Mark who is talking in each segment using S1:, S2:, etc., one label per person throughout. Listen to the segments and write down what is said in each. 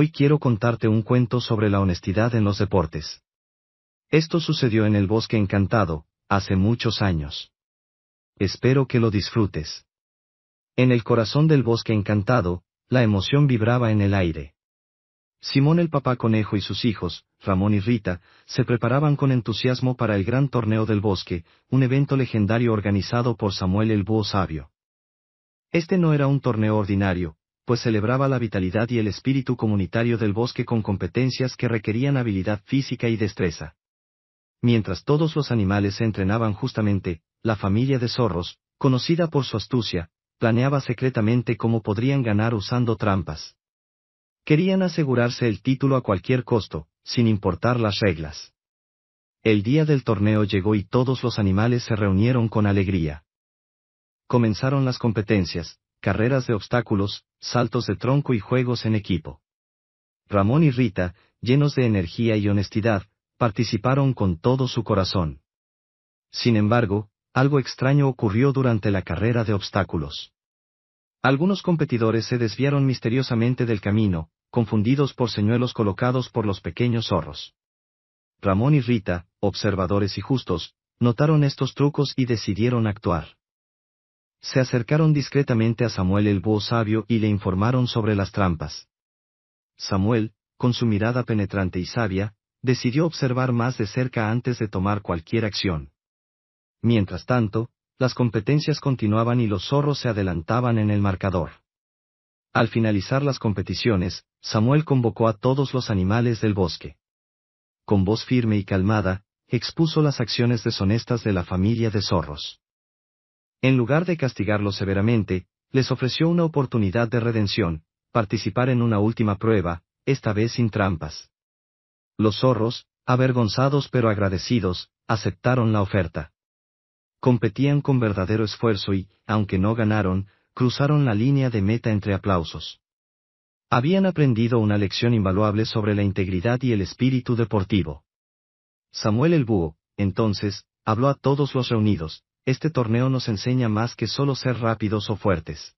S1: Hoy quiero contarte un cuento sobre la honestidad en los deportes. Esto sucedió en el Bosque Encantado, hace muchos años. Espero que lo disfrutes. En el corazón del Bosque Encantado, la emoción vibraba en el aire. Simón el papá conejo y sus hijos, Ramón y Rita, se preparaban con entusiasmo para el Gran Torneo del Bosque, un evento legendario organizado por Samuel el Búho Sabio. Este no era un torneo ordinario, pues celebraba la vitalidad y el espíritu comunitario del bosque con competencias que requerían habilidad física y destreza. Mientras todos los animales se entrenaban justamente, la familia de zorros, conocida por su astucia, planeaba secretamente cómo podrían ganar usando trampas. Querían asegurarse el título a cualquier costo, sin importar las reglas. El día del torneo llegó y todos los animales se reunieron con alegría. Comenzaron las competencias, carreras de obstáculos, saltos de tronco y juegos en equipo. Ramón y Rita, llenos de energía y honestidad, participaron con todo su corazón. Sin embargo, algo extraño ocurrió durante la carrera de obstáculos. Algunos competidores se desviaron misteriosamente del camino, confundidos por señuelos colocados por los pequeños zorros. Ramón y Rita, observadores y justos, notaron estos trucos y decidieron actuar. Se acercaron discretamente a Samuel el búho sabio y le informaron sobre las trampas. Samuel, con su mirada penetrante y sabia, decidió observar más de cerca antes de tomar cualquier acción. Mientras tanto, las competencias continuaban y los zorros se adelantaban en el marcador. Al finalizar las competiciones, Samuel convocó a todos los animales del bosque. Con voz firme y calmada, expuso las acciones deshonestas de la familia de zorros en lugar de castigarlos severamente, les ofreció una oportunidad de redención, participar en una última prueba, esta vez sin trampas. Los zorros, avergonzados pero agradecidos, aceptaron la oferta. Competían con verdadero esfuerzo y, aunque no ganaron, cruzaron la línea de meta entre aplausos. Habían aprendido una lección invaluable sobre la integridad y el espíritu deportivo. Samuel el Búho, entonces, habló a todos los reunidos, este torneo nos enseña más que solo ser rápidos o fuertes.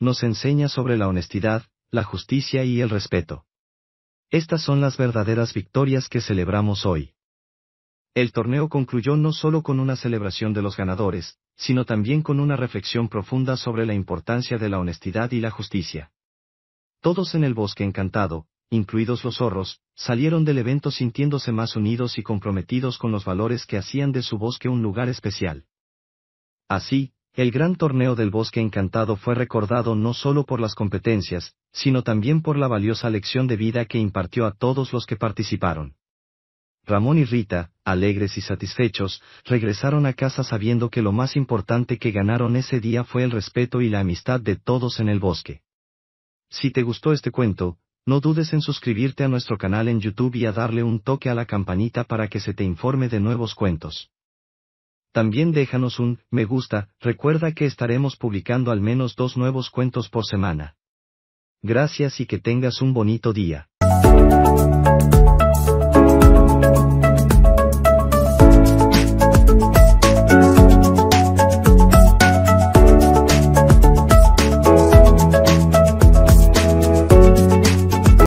S1: Nos enseña sobre la honestidad, la justicia y el respeto. Estas son las verdaderas victorias que celebramos hoy. El torneo concluyó no solo con una celebración de los ganadores, sino también con una reflexión profunda sobre la importancia de la honestidad y la justicia. Todos en el bosque encantado, incluidos los zorros, salieron del evento sintiéndose más unidos y comprometidos con los valores que hacían de su bosque un lugar especial. Así, el gran torneo del bosque encantado fue recordado no solo por las competencias, sino también por la valiosa lección de vida que impartió a todos los que participaron. Ramón y Rita, alegres y satisfechos, regresaron a casa sabiendo que lo más importante que ganaron ese día fue el respeto y la amistad de todos en el bosque. Si te gustó este cuento, no dudes en suscribirte a nuestro canal en YouTube y a darle un toque a la campanita para que se te informe de nuevos cuentos. También déjanos un me gusta, recuerda que estaremos publicando al menos dos nuevos cuentos por semana. Gracias y que tengas un bonito día.